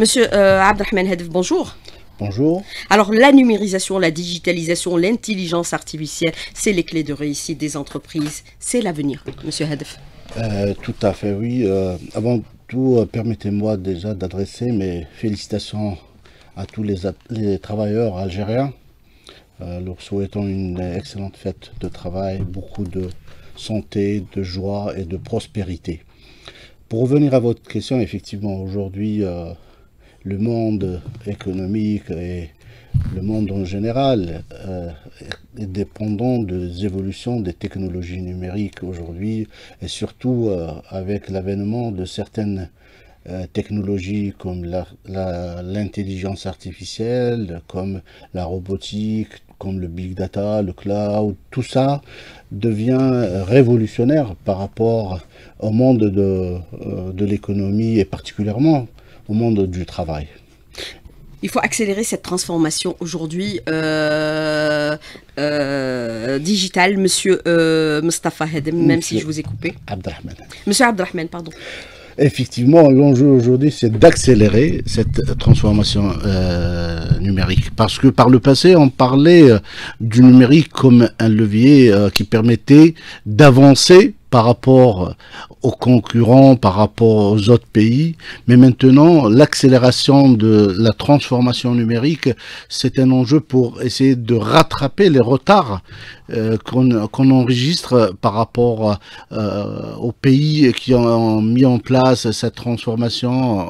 Monsieur euh, Abdelrahman bonjour. Bonjour. Alors la numérisation, la digitalisation, l'intelligence artificielle, c'est les clés de réussite des entreprises, c'est l'avenir, monsieur Hedef. Euh, tout à fait, oui. Euh, avant tout, permettez-moi déjà d'adresser mes félicitations à tous les, travailleurs algériens, leur souhaitons une excellente fête de travail, beaucoup de santé, de joie et de prospérité. Pour revenir à votre question, effectivement, aujourd'hui, le monde économique et le monde en général euh, est dépendant des évolutions des technologies numériques aujourd'hui et surtout euh, avec l'avènement de certaines euh, technologies comme l'intelligence artificielle, comme la robotique, comme le big data, le cloud, tout ça devient révolutionnaire par rapport au monde de, de l'économie et particulièrement monde du travail. Il faut accélérer cette transformation aujourd'hui euh, euh digitale, monsieur euh, Mustafa Hedem, même si je vous ai coupé. Abdrahman. Monsieur Abdrahman, pardon. Effectivement, l'enjeu aujourd'hui, c'est d'accélérer cette transformation euh, numérique. Parce que par le passé, on parlait du numérique comme un levier qui permettait d'avancer par rapport euh, aux concurrents, par rapport aux autres pays. Mais maintenant, l'accélération de la transformation numérique, c'est un enjeu pour essayer de rattraper les retards euh, qu'on enregistre par rapport euh, aux pays qui ont mis en place cette transformation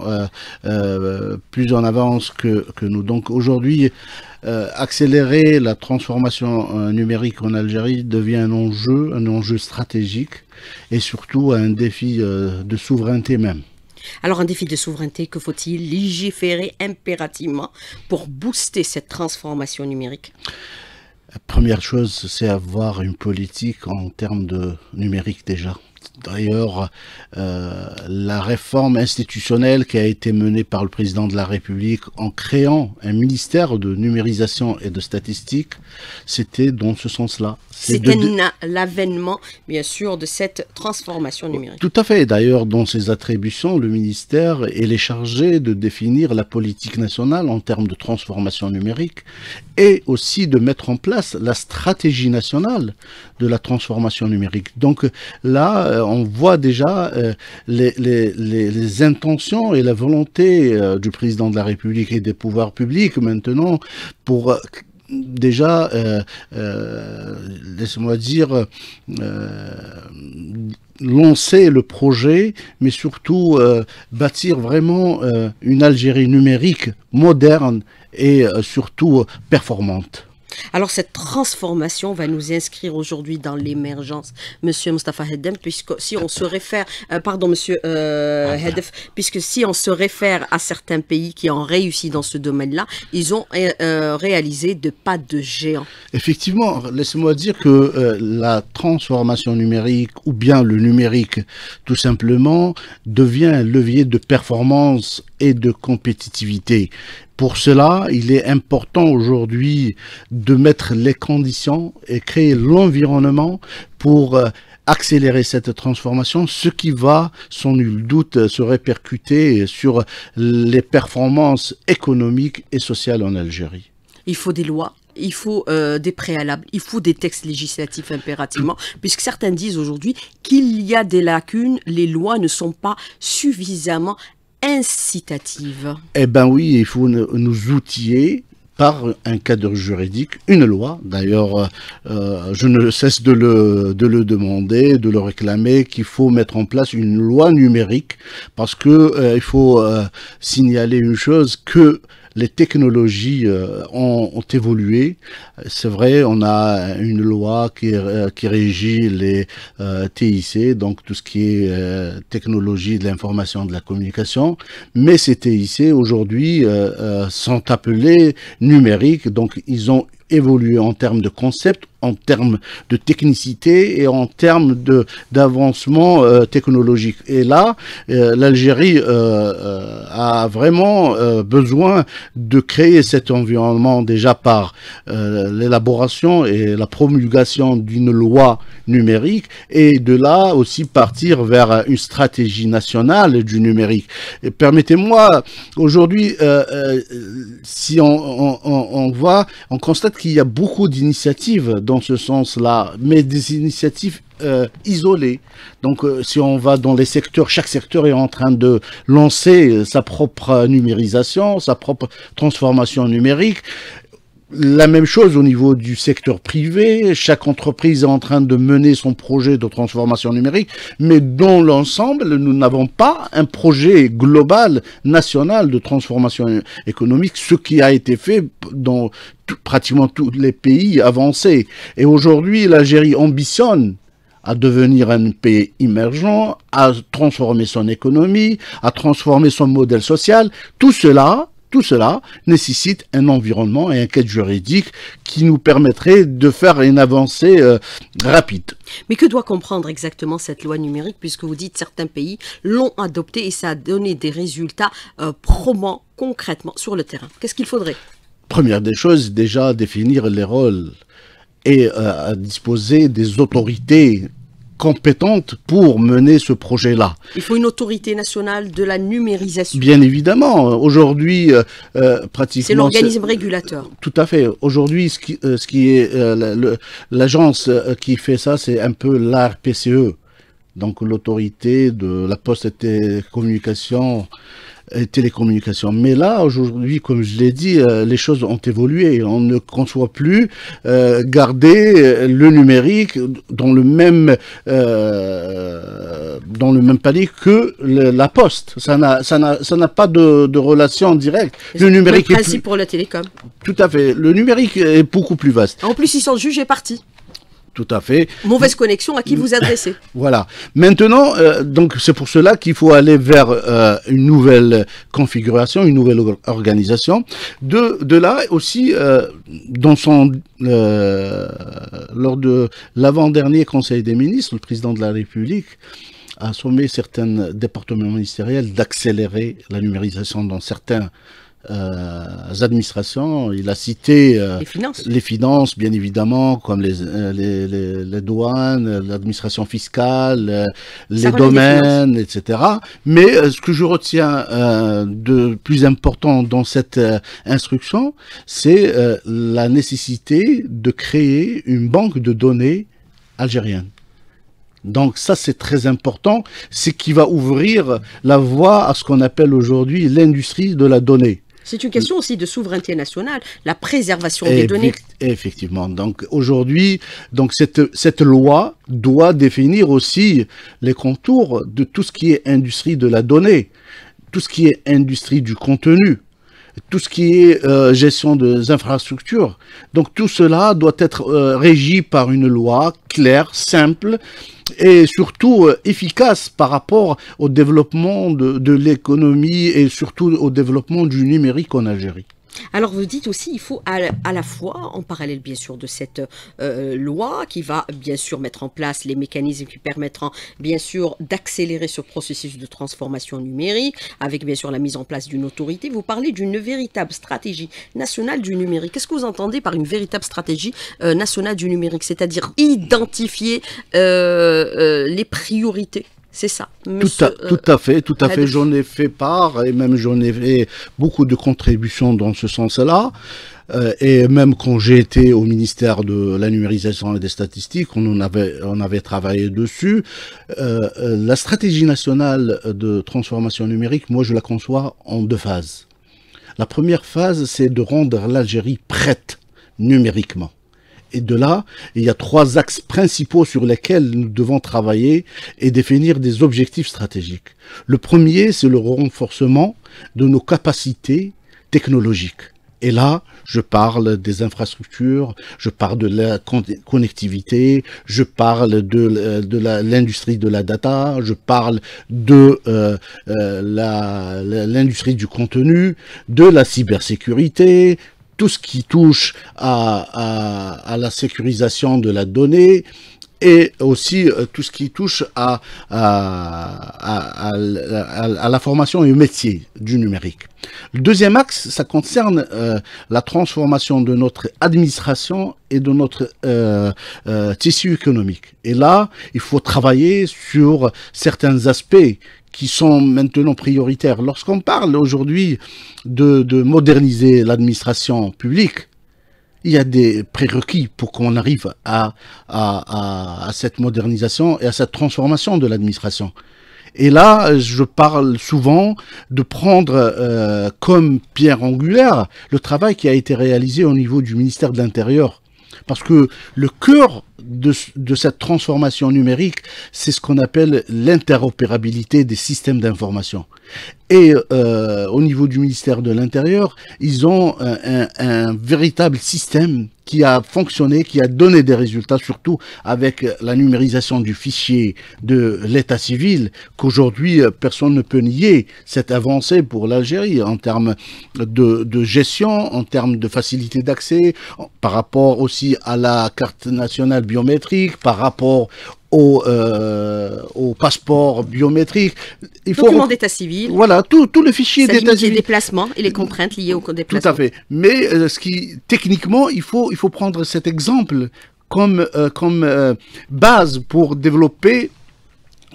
plus en avance que, que nous. Donc aujourd'hui, euh, accélérer la transformation euh, numérique en Algérie devient un enjeu, un enjeu stratégique et surtout un défi euh, de souveraineté même. Alors un défi de souveraineté, que faut-il légiférer impérativement pour booster cette transformation numérique la Première chose, c'est avoir une politique en termes de numérique déjà. D'ailleurs, euh, la réforme institutionnelle qui a été menée par le président de la République en créant un ministère de numérisation et de statistique, c'était dans ce sens-là. C'était l'avènement, bien sûr, de cette transformation numérique. Tout à fait. D'ailleurs, dans ses attributions, le ministère est chargé de définir la politique nationale en termes de transformation numérique et aussi de mettre en place la stratégie nationale de la transformation numérique. Donc là, euh, on voit déjà euh, les, intentions et la volonté euh, du président de la République et des pouvoirs publics maintenant pour euh, déjà, laissez-moi dire, lancer le projet, mais surtout bâtir vraiment une Algérie numérique, moderne et surtout performante. Alors cette transformation va nous inscrire aujourd'hui dans l'émergence, Monsieur Mustafa Hedem, puisque si on se réfère, euh, pardon Monsieur euh, puisque si on se réfère à certains pays qui ont réussi dans ce domaine-là, ils ont euh, réalisé de pas de géants. Effectivement, laissez-moi dire que la transformation numérique ou bien le numérique tout simplement devient un levier de performance et de compétitivité. Pour cela, il est important aujourd'hui de mettre les conditions et créer l'environnement pour euh, accélérer cette transformation, ce qui va sans nul doute euh, se répercuter sur les performances économiques et sociales en Algérie. Il faut des lois, il faut euh, des préalables, il faut des textes législatifs impérativement, puisque certains disent aujourd'hui qu'il y a des lacunes, les lois ne sont pas suffisamment incitative. Eh bien oui, il faut nous outiller par un cadre juridique, une loi. D'ailleurs, euh, je ne cesse de le, de le demander, de le réclamer, qu'il faut mettre en place une loi numérique, parce que euh, faut euh, signaler une chose que les technologies euh, ont, ont évolué. C'est vrai, on a une loi qui, euh, qui régit les euh, TIC, donc tout ce qui est technologie de l'information de la communication, mais ces TIC aujourd'hui sont appelés numériques, donc ils ont évolué en termes de concept en termes de technicité et en termes de d'avancement euh, technologique. Et là, euh, l'Algérie euh, a vraiment besoin de créer cet environnement déjà par l'élaboration et la promulgation d'une loi numérique et de là aussi partir vers une stratégie nationale du numérique. permettez-moi, aujourd'hui, si on, voit, on constate qu'il y a beaucoup d'initiatives dans ce sens-là, mais des initiatives euh, isolées. Donc, euh, si on va dans les secteurs, chaque secteur est en train de lancer euh, sa propre numérisation, sa propre transformation numérique. La même chose au niveau du secteur privé, chaque entreprise est en train de mener son projet de transformation numérique, mais dans l'ensemble, nous n'avons pas un projet global, national de transformation économique, ce qui a été fait dans pratiquement tous les pays avancés. Et aujourd'hui, l'Algérie ambitionne à devenir un pays émergent, à transformer son économie, à transformer son modèle social. Tout cela, tout cela nécessite un environnement et un cadre juridique qui nous permettrait de faire une avancée euh, rapide. Mais que doit comprendre exactement cette loi numérique puisque vous dites certains pays l'ont adoptée et ça a donné des résultats euh, promants concrètement sur le terrain Qu'est-ce qu'il faudrait Première des choses, déjà définir les rôles et euh, disposer des autorités compétentes pour mener ce projet-là. Il faut une autorité nationale de la numérisation. Bien évidemment. Aujourd'hui, euh, euh, pratiquement... C'est l'organisme régulateur. Tout à fait. Aujourd'hui, ce qui, est l'agence qui fait ça, c'est un peu l'ARPCE, Donc l'autorité de la poste et communication télécommunications. Mais là, aujourd'hui, comme je l'ai dit, euh, les choses ont évolué. On ne conçoit plus euh, garder euh, le numérique dans le même dans le même palier que la poste. Ça n'a pas de, de, relation directe. Le numérique le principe pour la télécom. Tout à fait. Le numérique est beaucoup plus vaste. En plus, ils sont jugés partis. Tout à fait. Mauvaise connexion à qui vous adressez. voilà. Maintenant, euh, donc c'est pour cela qu'il faut aller vers euh, une nouvelle configuration, une nouvelle organisation. De, là aussi, euh, son, lors de l'avant-dernier Conseil des ministres, le président de la République a sommé certains départements ministériels d'accélérer la numérisation dans certains euh, administrations. Il a cité euh, les finances. bien évidemment, comme les, euh, les, les, les douanes, l'administration fiscale, les domaines, etc. Mais ce que je retiens de plus important dans cette instruction, c'est la nécessité de créer une banque de données algérienne. Donc ça, c'est très important. C'est qui va ouvrir la voie à ce qu'on appelle aujourd'hui l'industrie de la donnée. C'est une question aussi de souveraineté nationale, la préservation des données. Effectivement. Donc aujourd'hui, donc cette, cette loi doit définir aussi les contours de tout ce qui est industrie de la donnée, tout ce qui est industrie du contenu, tout ce qui est euh, gestion des infrastructures. Donc tout cela doit être euh, régi par une loi claire, simple et surtout euh, efficace par rapport au développement de l'économie et surtout au développement du numérique en Algérie. Alors vous dites aussi, il faut à, la fois, en parallèle bien sûr de cette euh, loi qui va bien sûr mettre en place les mécanismes qui permettront bien sûr d'accélérer ce processus de transformation numérique, avec bien sûr la mise en place d'une autorité, vous parlez d'une véritable stratégie nationale du numérique. Qu'est-ce que vous entendez par une véritable stratégie euh, nationale du numérique C'est-à-dire identifier euh, les priorités c'est ça. Euh, tout, à, fait, tout à fait. J'en ai fait part et même j'en ai fait beaucoup de contributions dans ce sens-là. Euh, et même quand j'ai été au ministère de la numérisation et des statistiques, on en avait, on avait travaillé dessus. Euh, la stratégie nationale de transformation numérique, moi, je la conçois en deux phases. La première phase, c'est de rendre l'Algérie prête numériquement. Et de là, il y a trois axes principaux sur lesquels nous devons travailler et définir des objectifs stratégiques. Le premier, c'est le renforcement de nos capacités technologiques. Et là, je parle des infrastructures, je parle de la connectivité, je parle de, l'industrie de la data, je parle de euh, euh, l'industrie du contenu, de la cybersécurité, tout ce qui touche à, la sécurisation de la donnée, et aussi euh, tout ce qui touche à, la formation et au métier du numérique. Le deuxième axe, ça concerne euh, la transformation de notre administration et de notre euh, tissu économique. Et là, il faut travailler sur certains aspects qui sont maintenant prioritaires. Lorsqu'on parle aujourd'hui de, moderniser l'administration publique, il y a des prérequis pour qu'on arrive à, à, cette modernisation et à cette transformation de l'administration. Et là, je parle souvent de prendre euh, comme pierre angulaire le travail qui a été réalisé au niveau du ministère de l'Intérieur. Parce que le cœur de, cette transformation numérique, c'est ce qu'on appelle l'interopérabilité des systèmes d'information. Et euh, au niveau du ministère de l'Intérieur, ils ont un, véritable système qui a fonctionné, qui a donné des résultats, surtout avec la numérisation du fichier de l'état civil, qu'aujourd'hui euh, personne ne peut nier cette avancée pour l'Algérie en termes de, de, gestion, en termes de facilité d'accès, par rapport aussi à la carte nationale biométriques, par rapport au, euh, au passeport biométrique. Il faut d'état civil. Voilà, tout le fichier' d'état civil. Les déplacements et les contraintes liées au déplacements. Tout à fait. Mais euh, ce qui, techniquement, il faut, il faut prendre cet exemple comme, euh, comme base pour développer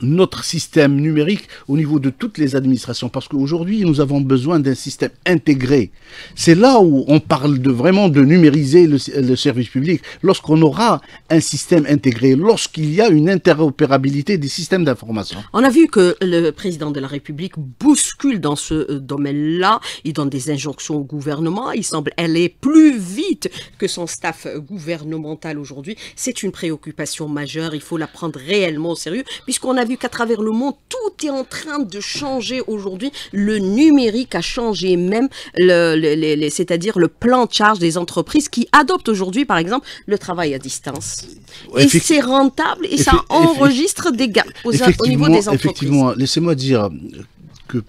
notre système numérique au niveau de toutes les administrations parce qu'aujourd'hui nous avons besoin d'un système intégré. C'est là où on parle de vraiment de numériser le, le service public lorsqu'on aura un système intégré, lorsqu'il y a une interopérabilité des systèmes d'information. On a vu que le président de la République bouscule dans ce euh, domaine-là, il donne des injonctions au gouvernement, il semble aller plus vite que son staff gouvernemental aujourd'hui. C'est une préoccupation majeure, il faut la prendre réellement au sérieux puisqu'on a vu qu'à travers le monde, tout est en train de changer aujourd'hui. Le numérique a changé même, le, c'est-à-dire le plan de charge des entreprises qui adoptent aujourd'hui, par exemple, le travail à distance. Et c'est rentable et ça enregistre des gains au niveau des entreprises. Effectivement, laissez-moi dire que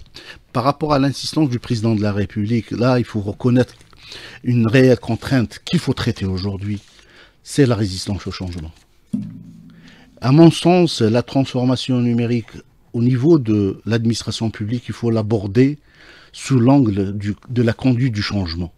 par rapport à l'insistance du président de la République, là, il faut reconnaître une réelle contrainte qu'il faut traiter aujourd'hui, c'est la résistance au changement. À mon sens, la transformation numérique au niveau de l'administration publique, il faut l'aborder sous l'angle de la conduite du changement.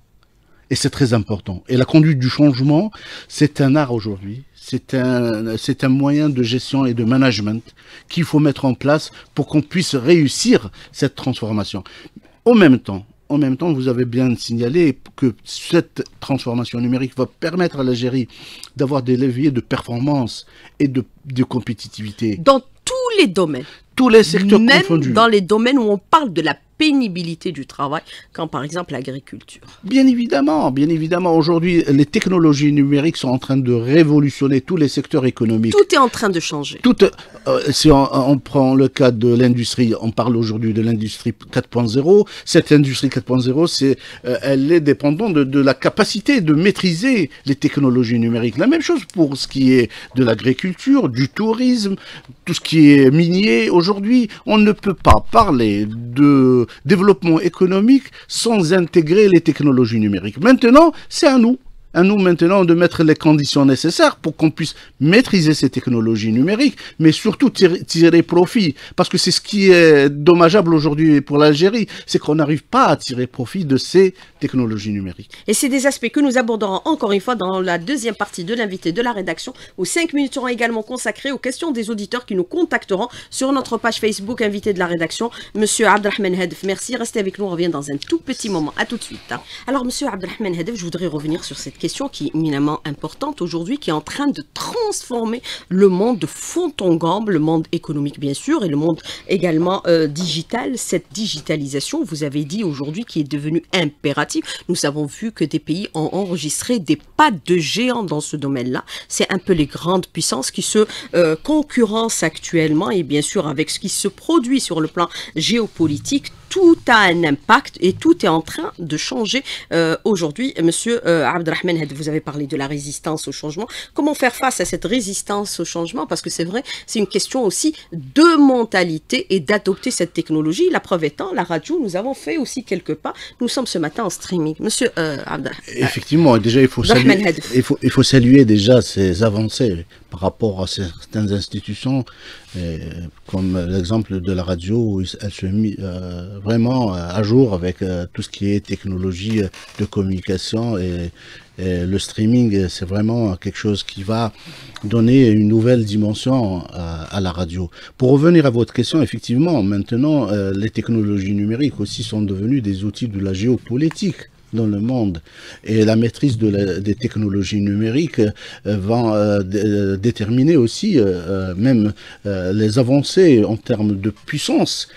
Et c'est très important. Et la conduite du changement, c'est un art aujourd'hui. C'est un, un moyen de gestion et de management qu'il faut mettre en place pour qu'on puisse réussir cette transformation. En même temps, en même temps, vous avez bien signalé que cette transformation numérique va permettre à l'Algérie d'avoir des leviers de performance et de, compétitivité. Dans tous les domaines. Tous les secteurs Même dans les domaines où on parle de la pénibilité du travail quand par exemple l'agriculture Bien évidemment, bien évidemment. Aujourd'hui, les technologies numériques sont en train de révolutionner tous les secteurs économiques. Tout est en train de changer. Tout, euh, si on, prend le cas de l'industrie, on parle aujourd'hui de l'industrie 4.0. Cette industrie 4.0, c'est, euh, elle est dépendante de, la capacité de maîtriser les technologies numériques. La même chose pour ce qui est de l'agriculture, du tourisme, tout ce qui est minier. Aujourd'hui, on ne peut pas parler de développement économique sans intégrer les technologies numériques. Maintenant, c'est à nous à nous maintenant de mettre les conditions nécessaires pour qu'on puisse maîtriser ces technologies numériques, mais surtout tirer, profit. Parce que c'est ce qui est dommageable aujourd'hui pour l'Algérie, c'est qu'on n'arrive pas à tirer profit de ces technologies numériques. Et c'est des aspects que nous aborderons encore une fois dans la deuxième partie de l'invité de la rédaction, où 5 minutes seront également consacrées aux questions des auditeurs qui nous contacteront sur notre page Facebook invité de la rédaction. Monsieur Abdelrahman Hedef, merci, restez avec nous, on revient dans un tout petit moment. À tout de suite. Alors Monsieur Abdelrahman Hedef, je voudrais revenir sur cette question qui est éminemment importante aujourd'hui, qui est en train de transformer le monde de fond en le monde économique bien sûr, et le monde également euh, digital. Cette digitalisation, vous avez dit aujourd'hui, qui est devenue impérative. Nous avons vu que des pays ont enregistré des pas de géants dans ce domaine-là. C'est un peu les grandes puissances qui se euh, concurrencent actuellement, et bien sûr avec ce qui se produit sur le plan géopolitique, tout a un impact et tout est en train de changer euh, aujourd'hui. Monsieur euh, vous avez parlé de la résistance au changement. Comment faire face à cette résistance au changement Parce que c'est vrai, c'est une question aussi de mentalité et d'adopter cette technologie. La preuve étant, la radio, nous avons fait aussi quelques pas. Nous sommes ce matin en streaming. Monsieur euh, Effectivement, déjà, il faut, saluer, il faut saluer déjà ces avancées par rapport à certaines institutions comme l'exemple de la radio, où elle se met euh, vraiment euh, à jour avec euh, tout ce qui est technologie de communication et, le streaming, c'est vraiment quelque chose qui va donner une nouvelle dimension à, la radio. Pour revenir à votre question, effectivement, maintenant, les technologies numériques aussi sont devenues des outils de la géopolitique dans le monde. Et la maîtrise des technologies numériques euh, va euh, euh, déterminer aussi même les avancées en termes de puissance.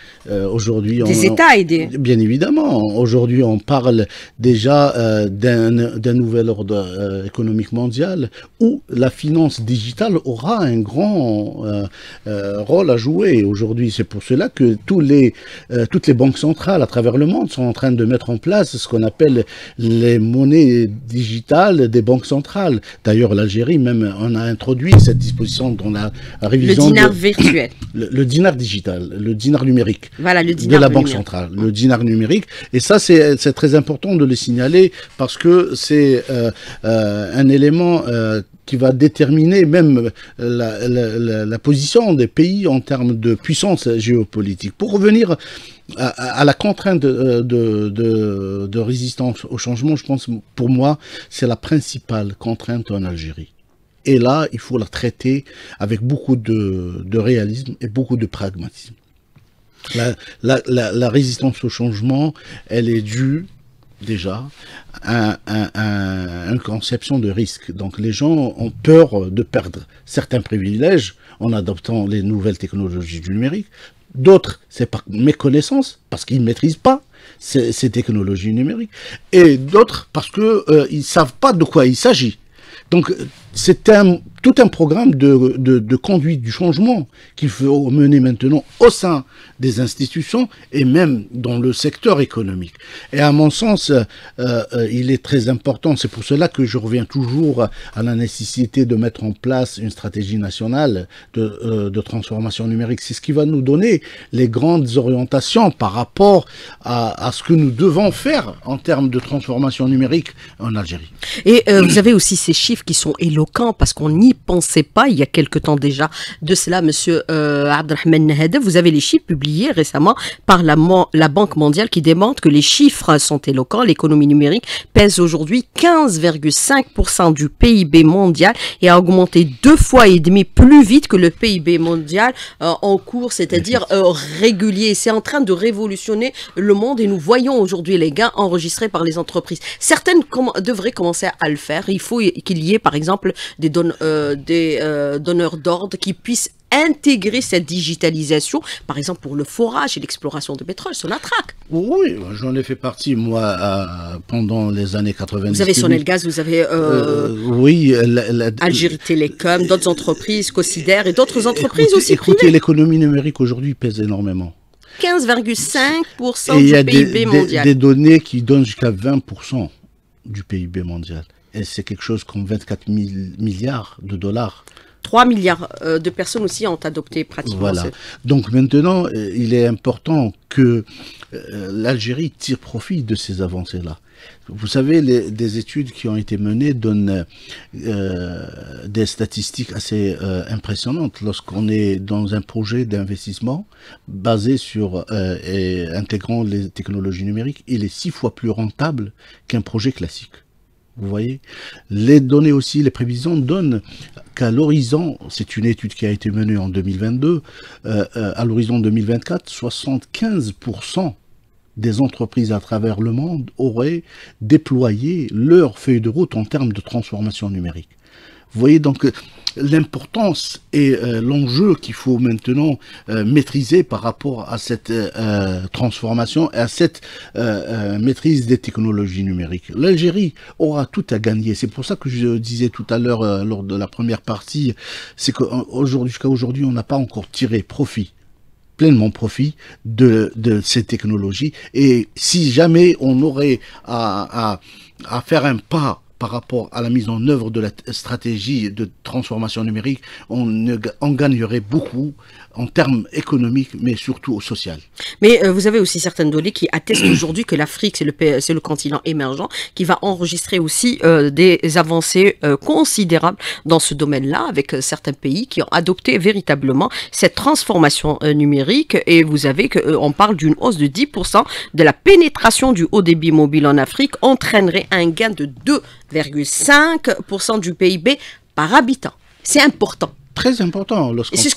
Aujourd'hui, des États Bien évidemment. Aujourd'hui, on parle déjà d'un nouvel ordre économique mondial où la finance digitale aura un grand rôle à jouer aujourd'hui. C'est pour cela que tous les, toutes les banques centrales à travers le monde sont en train de mettre en place ce qu'on appelle les monnaies digitales des banques centrales. D'ailleurs, l'Algérie même on a introduit cette disposition dans la révision. Le dinar virtuel. Le, dinar digital, le dinar numérique. Voilà, le dinar de la banque centrale, le dinar numérique. Et ça, c'est très important de le signaler parce que c'est euh, euh, un élément euh, va déterminer même euh, la, position des pays en termes de puissance géopolitique. Pour revenir à, la contrainte euh, de, résistance au changement, je pense, pour moi, c'est la principale contrainte en Algérie. Et là, il faut la traiter avec beaucoup de, réalisme et beaucoup de pragmatisme. La, la résistance au changement, elle est due déjà un, une conception de risque. Donc les gens ont peur de perdre certains privilèges en adoptant les nouvelles technologies du numérique. D'autres, c'est par méconnaissance, parce qu'ils ne maîtrisent pas ces, technologies numériques. Et d'autres, parce qu'ils euh, ils ne savent pas de quoi il s'agit. Donc c'est tout un programme de, conduite du changement qu'il faut mener maintenant au sein des institutions et même dans le secteur économique. Et à mon sens, euh, euh, il est très important, c'est pour cela que je reviens toujours à la nécessité de mettre en place une stratégie nationale de, euh, transformation numérique. C'est ce qui va nous donner les grandes orientations par rapport à, ce que nous devons faire en termes de transformation numérique en Algérie. Et vous avez aussi ces chiffres qui sont éloignés parce qu'on n'y pensait pas il y a quelque temps déjà de cela, monsieur euh, Abdelrahman Vous avez les chiffres publiés récemment par la, Banque mondiale qui démontre que les chiffres sont éloquents. L'économie numérique pèse aujourd'hui 15,5% du PIB mondial et a augmenté deux fois et demi plus vite que le PIB mondial euh, en cours, c'est-à-dire euh, régulier. C'est en train de révolutionner le monde et nous voyons aujourd'hui les gains enregistrés par les entreprises. Certaines devraient commencer à le faire. Il faut qu'il y ait, par exemple, des, euh, euh, donneurs d'ordre qui puissent intégrer cette digitalisation, par exemple pour le forage et l'exploration de pétrole, traque Oui, j'en ai fait partie, moi, pendant les années 90. Vous avez Sonel Gaz, vous avez oui, euh, Algérie Télécom, d'autres entreprises, Cosider et d'autres entreprises aussi Écoutez, l'économie numérique aujourd'hui pèse énormément. 15,5% du PIB mondial. des données qui donnent jusqu'à 20% du PIB mondial et c'est quelque chose comme 24 milliards de dollars. 3 milliards euh, de personnes aussi ont adopté pratiquement. Voilà. Donc maintenant, euh, il est important que euh, l'Algérie tire profit de ces avancées-là. Vous savez, les, des études qui ont été menées donnent des statistiques assez impressionnantes lorsqu'on est dans un projet d'investissement basé sur et intégrant les technologies numériques. Il est six fois plus rentable qu'un projet classique. Vous voyez Les données aussi, les prévisions donnent qu'à l'horizon, c'est une étude qui a été menée en 2022, euh, euh, à l'horizon 2024, 75% des entreprises à travers le monde auraient déployé leur feuille de route en termes de transformation numérique. Vous voyez donc l'importance et euh, l'enjeu qu'il faut maintenant euh, maîtriser par rapport à cette euh, transformation et à cette maîtrise des technologies numériques. L'Algérie aura tout à gagner. C'est pour ça que je disais tout à l'heure lors de la première partie, c'est qu'aujourd'hui, jusqu'à aujourd'hui, on n'a pas encore tiré profit pleinement profit de, ces technologies. Et si jamais on aurait à, à faire un pas par rapport à la mise en œuvre de la stratégie de transformation numérique, on, gagnerait beaucoup en termes économiques, mais surtout au social. Mais euh, vous avez aussi certaines données qui attestent aujourd'hui que l'Afrique, c'est le, le, continent émergent, qui va enregistrer aussi euh, des avancées euh, considérables dans ce domaine-là, avec certains pays qui ont adopté véritablement cette transformation numérique. Et vous avez qu'on parle d'une hausse de 10% de la pénétration du haut débit mobile en Afrique, entraînerait un gain de 2 0,5% du PIB par habitant. C'est important. Très important. C'est ce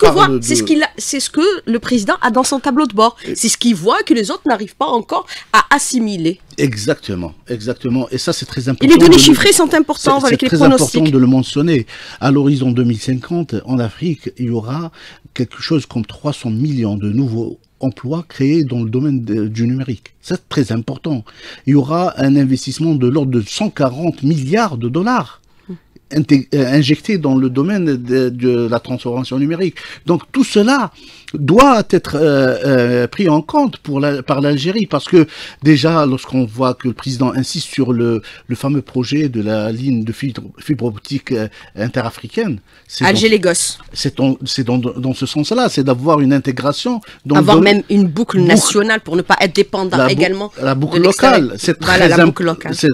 c'est ce, ce que le président a dans son tableau de bord. C'est ce qu'il voit que les autres n'arrivent pas encore à assimiler. Exactement, exactement. Et ça, c'est très important. Et les données chiffrées sont importantes avec les pronostics. C'est très important de le mentionner. À l'horizon 2050, en Afrique, il y aura quelque chose comme 300 millions de nouveaux emplois créés dans le domaine du numérique. C'est très important. Il y aura un investissement de l'ordre de 140 milliards de dollars euh, injecté dans le domaine de, la transformation numérique. Donc tout cela doit être euh, euh, pris en compte pour par l'Algérie parce que déjà lorsqu'on voit que le président insiste sur le, le fameux projet de la ligne de fibre, optique interafricaine, alger gosses. c'est dans, ce sens-là, c'est d'avoir une intégration, avoir même une boucle, nationale pour ne pas être dépendant également la boucle locale, c'est très,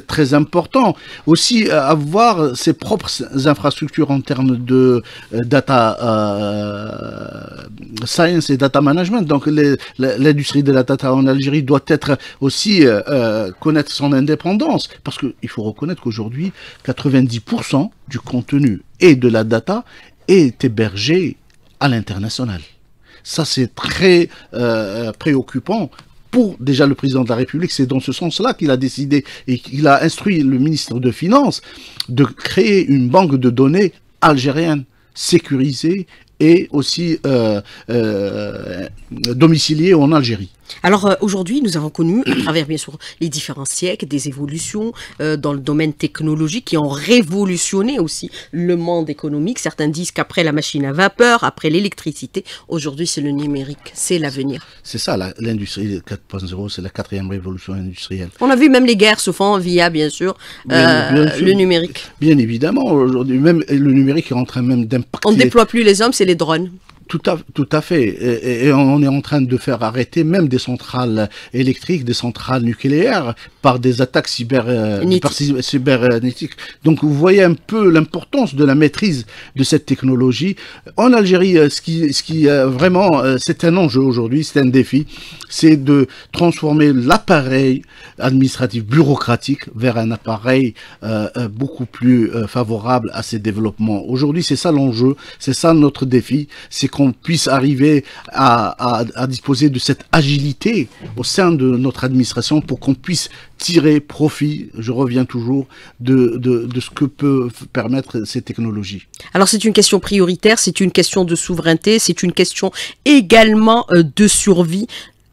très important. Aussi avoir ses propres infrastructures en termes de euh, data euh, science et data management. Donc l'industrie de la data en Algérie doit être aussi euh, connaître son indépendance parce qu'il faut reconnaître qu'aujourd'hui 90% du contenu et de la data est hébergé à l'international. Ça, c'est très préoccupant pour déjà le président de la République, c'est dans ce sens-là qu'il a décidé et qu'il a instruit le ministre de Finances de créer une banque de données algérienne sécurisée et aussi euh, euh, domiciliée en Algérie. Alors euh, aujourd'hui, nous avons connu, à travers bien sûr les différents siècles, des évolutions euh, dans le domaine technologique qui ont révolutionné aussi le monde économique. Certains disent qu'après la machine à vapeur, après l'électricité, aujourd'hui c'est le numérique, c'est l'avenir. C'est ça, l'industrie 4.0, c'est la quatrième révolution industrielle. On a vu même les guerres se font via bien sûr, euh, le numérique. Bien évidemment, aujourd'hui même le numérique est en train même d'impacter. On ne déploie plus les hommes, c'est les drones. Tout à, tout à fait. Et, on est en train de faire arrêter même des centrales électriques, des centrales nucléaires par des attaques cyber, euh, cybernétiques. Donc vous voyez un peu l'importance de la maîtrise de cette technologie. En Algérie, euh, ce qui, ce qui euh, vraiment, c'est un enjeu aujourd'hui, c'est un défi, c'est de transformer l'appareil administratif bureaucratique vers un appareil beaucoup plus favorable à ces développements. Aujourd'hui, c'est ça l'enjeu, c'est ça notre défi, c'est qu'on puisse arriver à, disposer de cette agilité au sein de notre administration pour qu'on puisse tirer profit, je reviens toujours, de, de ce que peuvent permettre ces technologies. Alors c'est une question prioritaire, c'est une question de souveraineté, c'est une question également euh, de survie.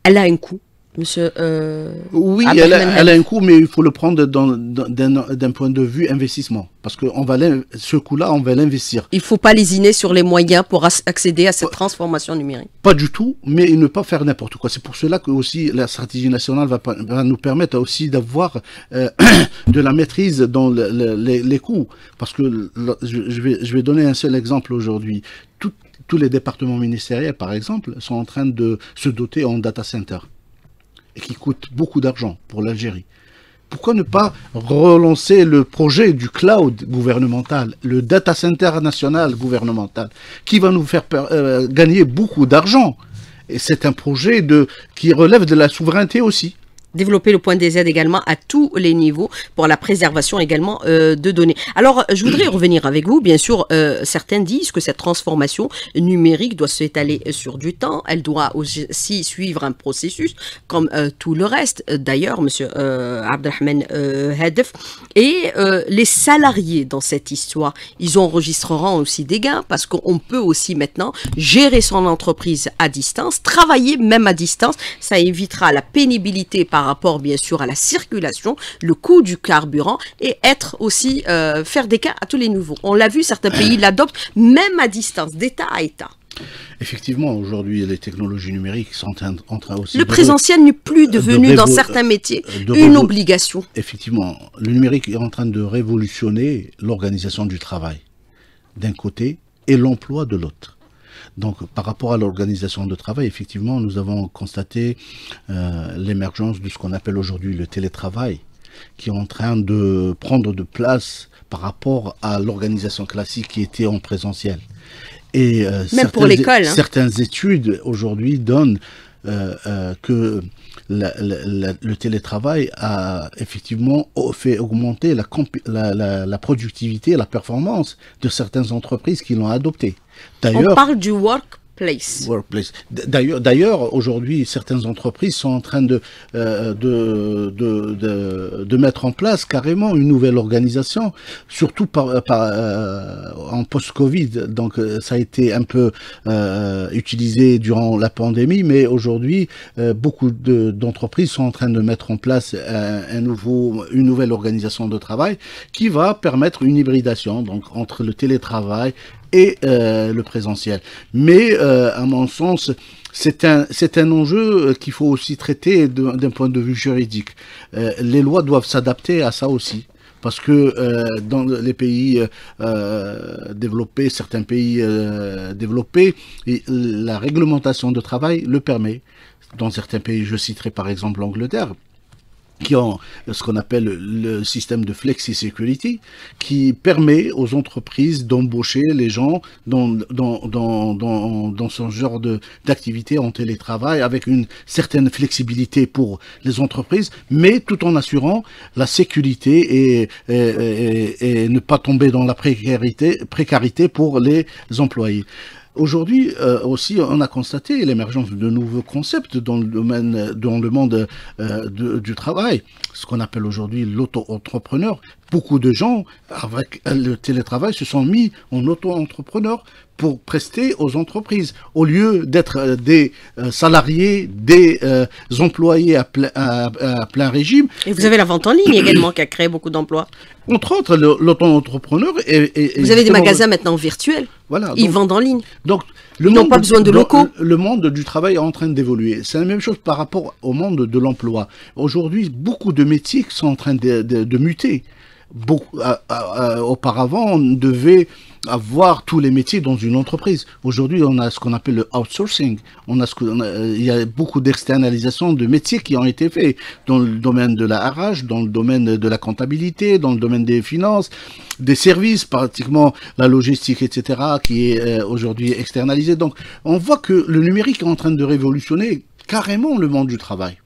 Elle a un coût Monsieur. Euh, oui, elle a, un coût, mais il faut le prendre d'un point de vue investissement. Parce que va ce coût-là, on va l'investir. Il ne faut pas lésiner sur les moyens pour accéder à cette transformation numérique. Pas du tout, mais ne pas faire n'importe quoi. C'est pour cela que aussi la stratégie nationale va, nous permettre aussi d'avoir euh, de la maîtrise dans les, coûts. Parce que je vais, donner un seul exemple aujourd'hui. tous les départements ministériels, par exemple, sont en train de se doter en data center et qui coûte beaucoup d'argent pour l'Algérie. Pourquoi ne pas relancer le projet du cloud gouvernemental, le data center national gouvernemental, qui va nous faire euh, gagner beaucoup d'argent Et c'est un projet qui relève de la souveraineté aussi développer le point des aides également à tous les niveaux pour la préservation également euh, de données. Alors, je voudrais revenir avec vous. Bien sûr, euh, certains disent que cette transformation numérique doit s'étaler sur du temps. Elle doit aussi suivre un processus comme euh, tout le reste. D'ailleurs, Monsieur Abdelrahman Hedef, et les salariés dans cette histoire, ils enregistreront aussi des gains parce qu'on peut aussi maintenant gérer son entreprise à distance, travailler même à distance. Ça évitera la pénibilité par rapport bien sûr à la circulation, le coût du carburant et être aussi euh, faire des cas à tous les nouveaux. On l'a vu, certains pays l'adoptent même à distance, d'État à État. Effectivement, aujourd'hui, les technologies numériques sont en train aussi. Le présentiel n'est plus devenu, dans certains métiers, euh, une obligation. Effectivement, le numérique est en train de révolutionner l'organisation du travail, d'un côté, et l'emploi de l'autre. Donc, par rapport à l'organisation de travail, effectivement, nous avons constaté euh, l'émergence de ce qu'on appelle aujourd'hui le télétravail, qui est en train de prendre de place par rapport à l'organisation classique qui était en présentiel. Et euh, pour l'école. Hein. Certaines études aujourd'hui donnent euh, que le télétravail a effectivement fait augmenter la, productivité la performance de certaines entreprises qui l'ont adopté. On parle du Workplace. D'ailleurs, aujourd'hui, certaines entreprises sont en train euh, de, de, mettre en place carrément une nouvelle organisation, surtout euh, en post-Covid. Donc, euh, ça a été un peu utilisé durant la pandémie, mais aujourd'hui, beaucoup d'entreprises sont en train de mettre en place nouveau, une nouvelle organisation de travail qui va permettre une hybridation, donc entre le télétravail et euh, le présentiel. Mais euh, à mon sens, c'est un, c'est un enjeu euh, qu'il faut aussi traiter d'un point de vue juridique. les lois doivent s'adapter à ça aussi. Parce que dans les pays développés, certains pays développés, la réglementation de travail le permet. Dans certains pays, je citerai par exemple l'Angleterre, qui ont ce qu'on appelle le système de flexi-security, qui permet aux entreprises d'embaucher les gens dans, dans, dans, dans, dans ce genre d'activité en télétravail avec une certaine flexibilité pour les entreprises, mais tout en assurant la sécurité et, et, et, ne pas tomber dans la précarité, précarité pour les employés. Aujourd'hui euh, aussi, on a constaté l'émergence de nouveaux concepts dans le domaine, dans le monde euh, du travail, ce qu'on appelle aujourd'hui l'auto-entrepreneur beaucoup de gens, avec le télétravail, se sont mis en auto-entrepreneur pour prester aux entreprises. Au lieu d'être euh, des euh, salariés, des euh, employés à plein, régime. Et vous avez la vente en ligne également qui a créé beaucoup d'emplois. Entre autres, l'auto-entrepreneur et Vous avez des magasins maintenant virtuels. Voilà. Ils vendent en ligne. Donc, le Ils n'ont pas besoin de locaux. Le, monde du travail est en train d'évoluer. C'est la même chose par rapport au monde de l'emploi. Aujourd'hui, beaucoup de métiers sont en train de muter beaucoup, euh, euh, euh, auparavant, on devait avoir tous les métiers dans une entreprise. Aujourd'hui, on a ce qu'on appelle le outsourcing. On a ce il y a beaucoup d'externalisation de métiers qui ont été faits dans le domaine de la RH, dans le domaine de la comptabilité, dans le domaine des finances, des services, pratiquement la logistique, etc., qui est aujourd'hui externalisée. Donc, on voit que le numérique est en train de révolutionner carrément le monde du travail.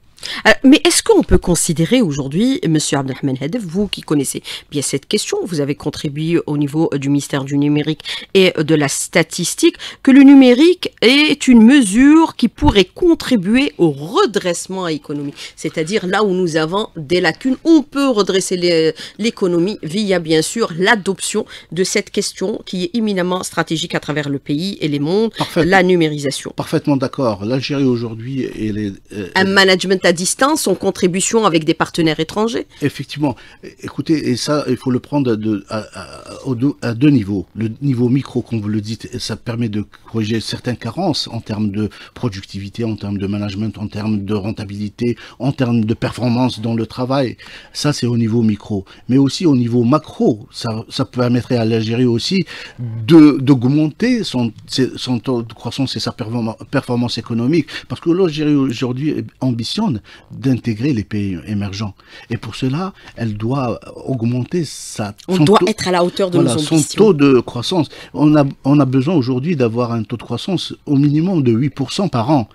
Euh, mais est-ce qu'on peut considérer aujourd'hui, Monsieur Abdelhamid Hedef, vous qui connaissez bien cette question, vous avez contribué au niveau euh, du ministère du numérique et euh, de la statistique, que le numérique est une mesure qui pourrait contribuer au redressement économique, c'est-à-dire là où nous avons des lacunes, on peut redresser l'économie via bien sûr l'adoption de cette question qui est éminemment stratégique à travers le pays et les mondes, la numérisation. Parfaitement d'accord. L'Algérie aujourd'hui, est... Un management distance, en contribution avec des partenaires étrangers. Effectivement. Écoutez, et ça, il faut le prendre à, à, deux niveaux. Le niveau micro, comme vous le dites, ça permet de corriger certaines carences en termes de productivité, en termes de management, en termes de rentabilité, en termes de performance dans le travail. Ça, c'est au niveau micro. Mais aussi au niveau macro, ça, permettrait à l'Algérie aussi d'augmenter son, son taux de croissance et sa performance économique. Parce que l'Algérie aujourd'hui ambitionne d'intégrer les pays émergents. Et pour cela, elle doit augmenter sa... On doit être à la hauteur de son taux de croissance. On a, on a besoin aujourd'hui d'avoir un taux de croissance au minimum de 8% par an.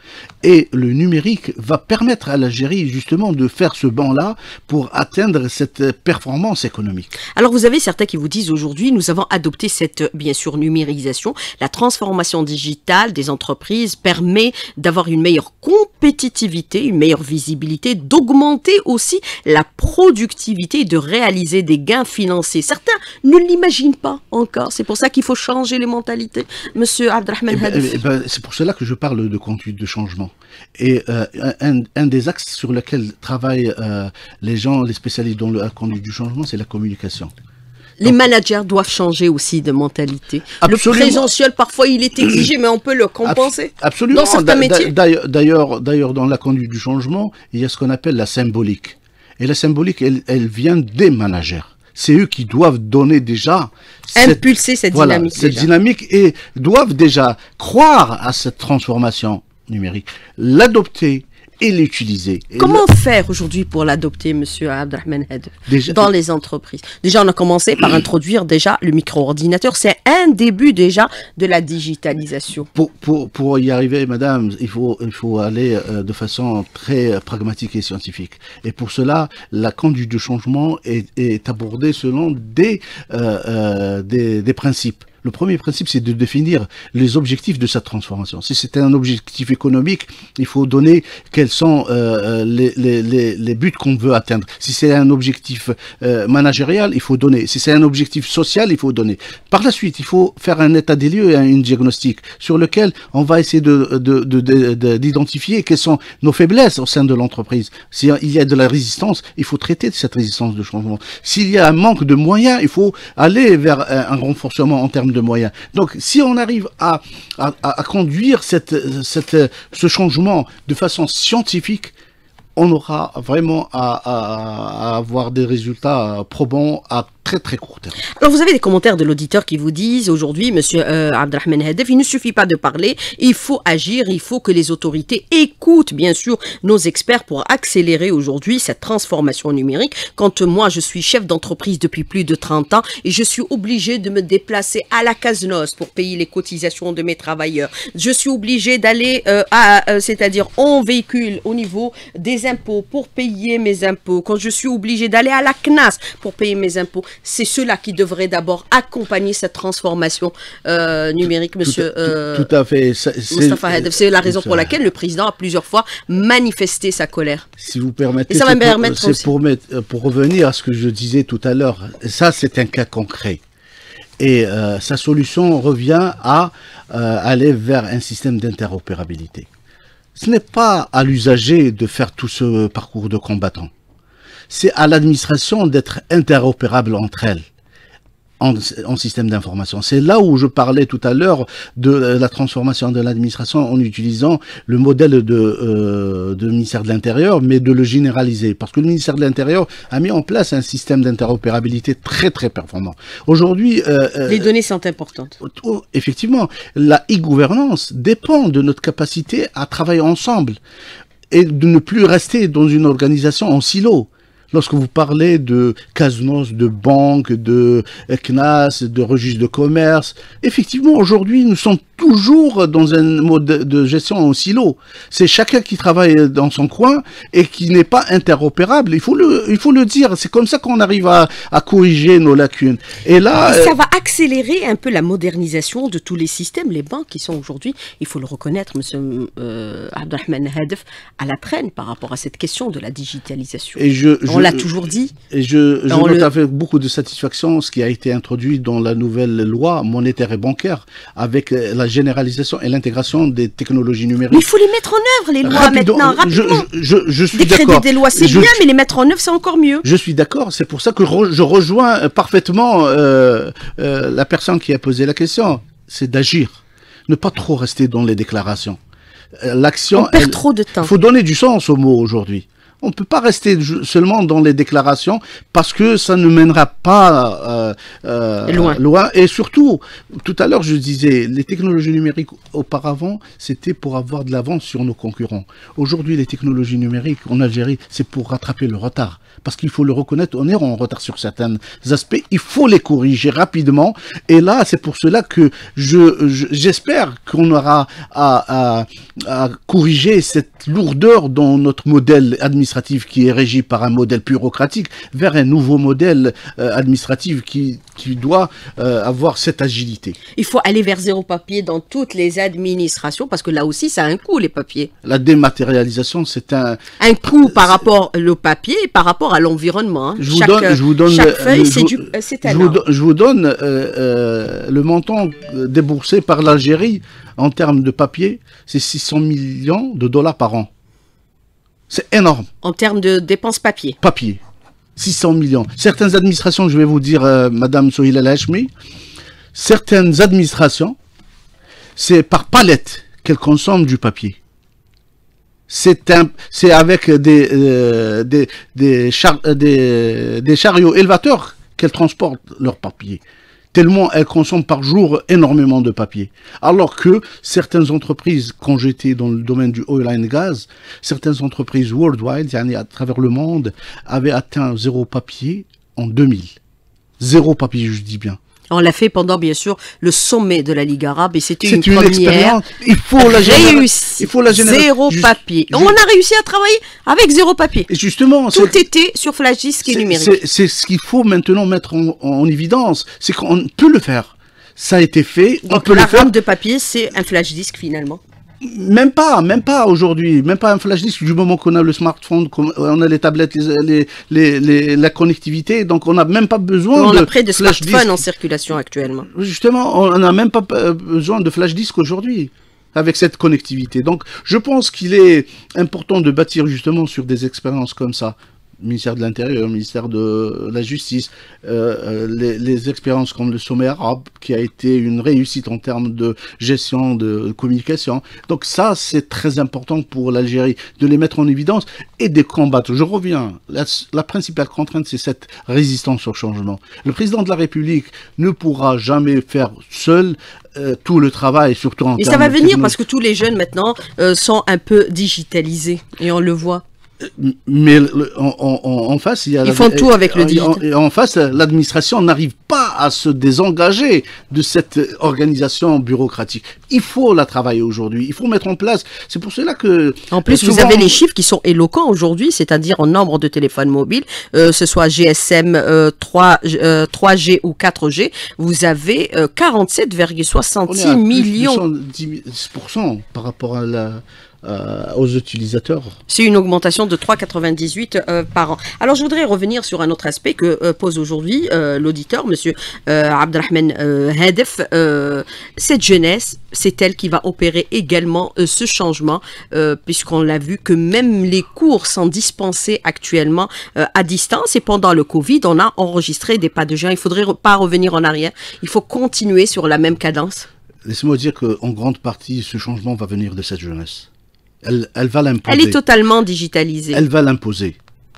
Et le numérique va permettre à l'Algérie justement de faire ce banc-là pour atteindre cette performance économique. Alors vous avez certains qui vous disent aujourd'hui, nous avons adopté cette, bien sûr, numérisation. La transformation digitale des entreprises permet d'avoir une meilleure compétitivité, une meilleure visibilité, d'augmenter aussi la productivité et de réaliser des gains financiers. Certains ne l'imaginent pas encore. C'est pour ça qu'il faut changer les mentalités, monsieur Abdelrahman eh ben, eh ben, C'est pour cela que je parle de conduite de changement. Et euh, un, des axes sur lesquels travaillent euh, les gens, les spécialistes dans la conduite du changement, c'est la communication. Les managers doivent changer aussi de mentalité. Le présentiel, parfois, il est exigé, mais on peut le compenser. Absolument. Dans certains métiers. D'ailleurs, d'ailleurs, dans la conduite du changement, il y a ce qu'on appelle la symbolique. Et la symbolique, elle, vient des managers c'est eux qui doivent donner déjà impulser cette, cette dynamique cette dynamique et doivent déjà croire à cette transformation numérique l'adopter et l'utiliser. Comment faire aujourd'hui pour l'adopter, Monsieur Abdelrahman dans les entreprises Déjà, on a commencé par introduire déjà le micro-ordinateur. C'est un début déjà de la digitalisation. Pour, pour, y arriver, Madame, il faut, il faut aller euh, de façon très euh, pragmatique et scientifique. Et pour cela, la conduite du changement est, abordée selon des, euh, des, principes. Le premier principe, c'est de définir les objectifs de sa transformation. Si c'est un objectif économique, il faut donner quels sont euh, euh, les, buts qu'on veut atteindre. Si c'est un objectif euh, managérial, il faut donner. Si c'est un objectif social, il faut donner. Par la suite, il faut faire un état des lieux et hein, un diagnostic sur lequel on va essayer d'identifier de, de, quelles sont nos faiblesses au sein de l'entreprise. S'il y a de la résistance, il faut traiter de cette résistance de changement. S'il y a un manque de moyens, il faut aller vers un renforcement en termes de moyens. Donc, si on arrive à, à, conduire cette, cette, ce changement de façon scientifique, on aura vraiment à, à, avoir des résultats euh, probants à alors vous avez des commentaires de l'auditeur qui vous disent aujourd'hui, monsieur euh, Abdelrahman il ne suffit pas de parler, il faut agir, il faut que les autorités écoutent bien sûr nos experts pour accélérer aujourd'hui cette transformation numérique. Quand moi je suis chef d'entreprise depuis plus de 30 ans et je suis obligé de me déplacer à la Casnos pour payer les cotisations de mes travailleurs, je suis obligé d'aller euh, à, euh, c'est-à-dire en véhicule au niveau des impôts pour payer mes impôts, quand je suis obligé d'aller à la CNAS pour payer mes impôts, c'est cela qui devrait d'abord accompagner cette transformation euh, numérique, monsieur. Euh, tout, à fait. C'est la raison pour laquelle le président a plusieurs fois manifesté sa colère. Si vous permettez, c'est Pour, revenir à ce que je disais tout à l'heure. Ça, c'est un cas concret. Et euh, sa solution revient à aller vers un système d'interopérabilité. Ce n'est pas à l'usager de faire tout ce parcours de combattant c'est à l'administration d'être interopérable entre elles. En, système d'information. C'est là où je parlais tout à l'heure de euh, la transformation de l'administration en utilisant le modèle de, euh, de ministère de l'Intérieur, mais de le généraliser. Parce que le ministère de l'Intérieur a mis en place un système d'interopérabilité très très performant. Aujourd'hui... Euh, Les données sont importantes. Effectivement, la e-gouvernance dépend de notre capacité à travailler ensemble et de ne plus rester dans une organisation en silo. Lorsque vous parlez de casinos, de banques, de CNAS, de registre de commerce, effectivement, aujourd'hui, nous sommes toujours dans un mode de gestion en silo. C'est chacun qui travaille dans son coin et qui n'est pas interopérable. Il faut le, il faut le dire. C'est comme ça qu'on arrive à, corriger nos lacunes. Et là, ça euh, va accélérer un peu la modernisation de tous les systèmes. Les banques qui sont aujourd'hui, il faut le reconnaître, M. euh, Abdelrahman à la traîne par rapport à cette question de la digitalisation. on l'a toujours dit. Et je, note avec beaucoup de satisfaction ce qui a été introduit dans la nouvelle loi monétaire et bancaire avec la généralisation et l'intégration des technologies numériques. Mais il faut les mettre en œuvre, les lois, maintenant, rapidement. Je, suis d'accord. des lois, c'est bien, mais les mettre en œuvre, c'est encore mieux. Je suis d'accord. C'est pour ça que je rejoins euh, parfaitement euh, euh, la personne qui a posé la question. C'est d'agir. Ne pas trop rester dans les déclarations l'action. On perd trop de temps. Il faut donner du sens au mot aujourd'hui. On ne peut pas rester seulement dans les déclarations parce que ça ne mènera pas euh, euh, loin. Et surtout, tout à l'heure, je disais, les technologies numériques auparavant, c'était pour avoir de l'avance sur nos concurrents. Aujourd'hui, les technologies numériques en Algérie, c'est pour rattraper le retard. Parce qu'il faut le reconnaître, on est en retard sur certains aspects. Il faut les corriger rapidement. Et là, c'est pour cela que j'espère je, j'espère qu'on aura à, à corriger cette lourdeur dans notre modèle administratif administrative qui est régie par un modèle bureaucratique vers un nouveau modèle euh, administratif qui, qui doit euh, avoir cette agilité. Il faut aller vers zéro papier dans toutes les administrations parce que là aussi ça a un coût les papiers. La dématérialisation c'est un... Un coût par rapport au papier et par rapport à l'environnement. Hein. Je, vous donne, je vous donne... Je vous, donne euh, le montant déboursé par l'Algérie en termes de papier, c'est 600 millions de dollars par an. C'est énorme. En termes de dépenses papier Papier. 600 millions. Certaines administrations, je vais vous dire, Mme euh, Madame Sohila Lachmi, certaines administrations, c'est par palette qu'elles consomment du papier. C'est avec des, euh, des, euh, des, des chariots élevateurs qu'elles transportent leur papier tellement elles consomment par jour énormément de papier. Alors que certaines entreprises, quand j'étais dans le domaine du oil and gas, certaines entreprises worldwide, à travers le monde, avaient atteint zéro papier en 2000. Zéro papier, je dis bien. On l'a fait pendant, bien sûr, le sommet de la Ligue arabe et c'était une, première. Expérience. Il faut la Il faut la générer. Zéro papier. On a réussi à travailler avec zéro papier. Et justement. Tout était sur flash disque et numérique. C'est ce qu'il faut maintenant mettre en, évidence. C'est qu'on peut le faire. Ça a été fait. On la forme de papier, c'est un flash disque finalement. Même pas, même pas aujourd'hui, même pas un flash disque du moment qu'on a le smartphone, euh, on a les tablettes, les, la connectivité, donc on n'a même pas besoin de. On a smartphones en circulation actuellement. Justement, on n'a même pas euh, besoin de flash disque aujourd'hui avec cette connectivité. Donc je pense qu'il est important de bâtir justement sur des expériences comme ça ministère de l'Intérieur, ministère de la Justice, euh, euh, les, expériences comme le sommet arabe, qui a été une réussite en termes de gestion, de communication. Donc ça, c'est très important pour l'Algérie, de les mettre en évidence et de combattre. Je reviens, la, principale contrainte, c'est cette résistance au changement. Le président de la République ne pourra jamais faire seul euh, tout le travail, surtout en Et ça va venir parce que tous les jeunes maintenant sont un peu digitalisés et on le voit mais en, face, il ils font tout avec le digital. en, face, l'administration n'arrive pas à se désengager de cette organisation bureaucratique. Il faut la travailler aujourd'hui. Il faut mettre en place. C'est pour cela que. En plus, vous avez les chiffres qui sont éloquents aujourd'hui, c'est-à-dire en nombre de téléphones mobiles, que euh, ce soit GSM 3, 3G ou 4G, vous avez 47,66 euh, millions. 10% par rapport à la euh, aux utilisateurs. C'est une augmentation de 3,98 euh, par an. Alors je voudrais revenir sur un autre aspect que euh, pose aujourd'hui l'auditeur, Monsieur Abdelrahman hedef. cette jeunesse, c'est elle qui va opérer également ce changement, puisqu'on l'a vu que même les cours sont dispensés actuellement à distance. Et pendant le Covid, on a enregistré des pas de gens. Il ne faudrait pas revenir en arrière. Il faut continuer sur la même cadence. Laissez-moi dire qu'en grande partie, ce changement va venir de cette jeunesse. Elle, va l'imposer. Elle est totalement digitalisée. Elle va l'imposer.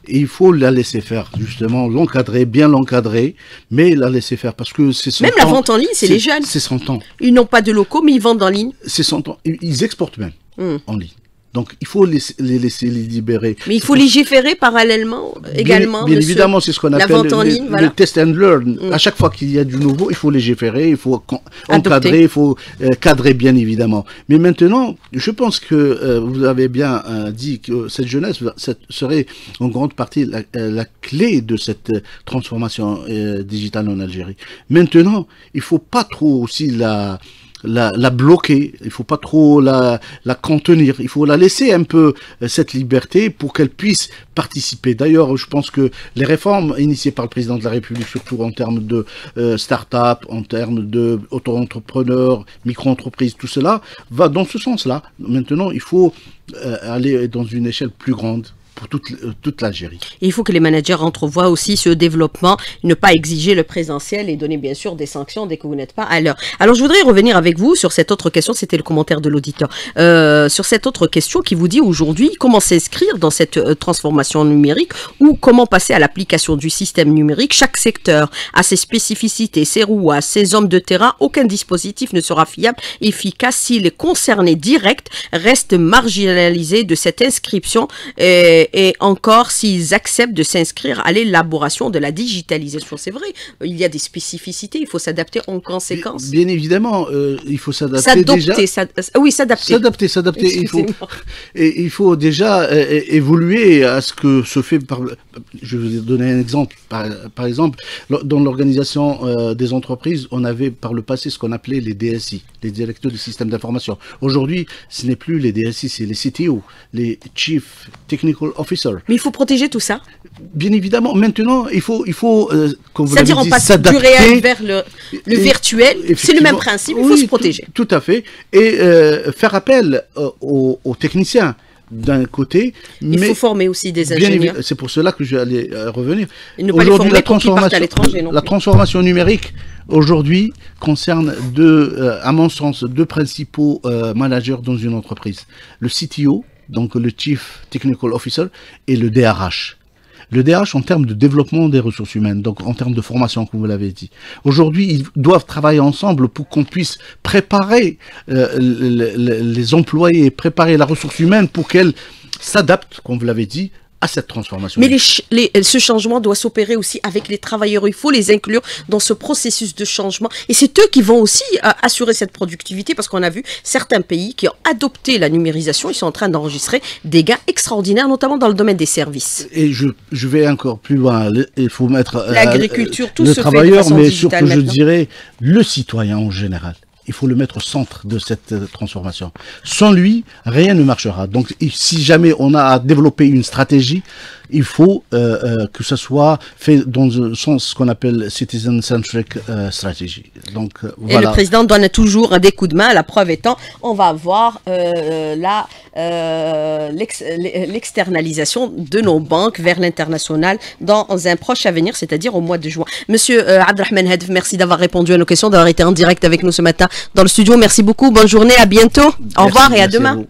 Il faut la laisser faire, justement, l'encadrer, bien l'encadrer, mais la laisser faire parce que c'est Même la vente en ligne, c'est les jeunes. C'est son ans. Ils n'ont pas de locaux, mais ils vendent en ligne. C'est son ans. Ils exportent même hmm. en ligne. Donc il faut les, laisser les libérer. Mais il faut légiférer parallèlement également. Bien, bien évidemment, c'est ce qu'on appelle le, test and learn. Mm. À chaque fois qu'il y a du nouveau, il faut légiférer, il faut encadrer, il faut euh, cadrer bien évidemment. Mais maintenant, je pense que euh, vous avez bien euh, dit que cette jeunesse serait en grande partie la, la clé de cette transformation digitale en Algérie. Maintenant, il faut pas trop aussi la la, la, bloquer, il faut pas trop la, contenir, il faut la laisser un peu euh, cette liberté pour qu'elle puisse participer. D'ailleurs, je pense que les réformes initiées par le président de la République, surtout en termes de euh, start-up, en termes de auto-entrepreneurs, micro-entreprises, tout cela, va dans ce sens-là. Maintenant, il faut euh, aller dans une échelle plus grande pour toute, euh, l'Algérie. Il faut que les managers entrevoient aussi ce développement, ne pas exiger le présentiel et donner bien sûr des sanctions dès que vous n'êtes pas à l'heure. Alors je voudrais revenir avec vous sur cette autre question, c'était le commentaire de l'auditeur, euh, sur cette autre question qui vous dit aujourd'hui comment s'inscrire dans cette euh, transformation numérique ou comment passer à l'application du système numérique. Chaque secteur a ses spécificités, ses roues, ses hommes de terrain. Aucun dispositif ne sera fiable, efficace si les concernés directs restent marginalisés de cette inscription et, et encore s'ils acceptent de s'inscrire à l'élaboration de la digitalisation. C'est vrai, il y a des spécificités, il faut s'adapter en conséquence. Bien, évidemment, euh, il faut s'adapter déjà. Euh, oui, s'adapter. S'adapter, s'adapter. Il faut, et, il faut déjà euh, évoluer à ce que se fait par... Je vais vous donner un exemple. Par, exemple, dans l'organisation des entreprises, on avait par le passé ce qu'on appelait les DSI les directeurs du système d'information. Aujourd'hui, ce n'est plus les DSI, c'est les CTO, les Chief Technical Officer. Mais il faut protéger tout ça Bien évidemment. Maintenant, il faut, il faut euh, vous C'est-à-dire, on passe du réel vers le, virtuel. C'est le même principe, il faut se protéger. Tout, tout à fait. Et euh, faire appel euh, aux, aux techniciens d'un côté. Mais il faut former aussi des ingénieurs. C'est pour cela que je vais aller euh, revenir. Aujourd'hui, la, transformation, la transformation numérique, aujourd'hui, concerne, deux, euh, à mon sens, deux principaux euh, managers dans une entreprise. Le CTO, donc le Chief Technical Officer, et le DRH. Le DH en termes de développement des ressources humaines, donc en termes de formation, comme vous l'avez dit. Aujourd'hui, ils doivent travailler ensemble pour qu'on puisse préparer euh, les employés, préparer la ressource humaine pour qu'elle s'adapte, comme vous l'avez dit, à cette transformation. Mais les euh, ce changement doit s'opérer aussi avec les travailleurs. Il faut les inclure dans ce processus de changement. Et c'est eux qui vont aussi euh, assurer cette productivité parce qu'on a vu certains pays qui ont adopté la numérisation, ils sont en train d'enregistrer des gains extraordinaires, notamment dans le domaine des services. Et je, vais encore plus loin. Il faut mettre euh, l'agriculture, tout le travailleur, mais surtout, je dirais, le citoyen en général il faut le mettre au centre de cette euh, transformation. Sans lui, rien ne marchera. Donc si jamais on a à développer une stratégie, il faut euh, euh, que ce soit fait dans le sens qu'on appelle citizen-centric euh, strategy. Donc, voilà. Et le président donne toujours des coups de main, la preuve étant, on va avoir l'externalisation de nos banques vers l'international dans un proche avenir, c'est-à-dire au mois de juin. Monsieur Abdelrahman Hedv, merci d'avoir répondu à nos questions, d'avoir été en direct avec nous ce matin dans le studio. Merci beaucoup, bonne journée, à bientôt, au revoir et à demain.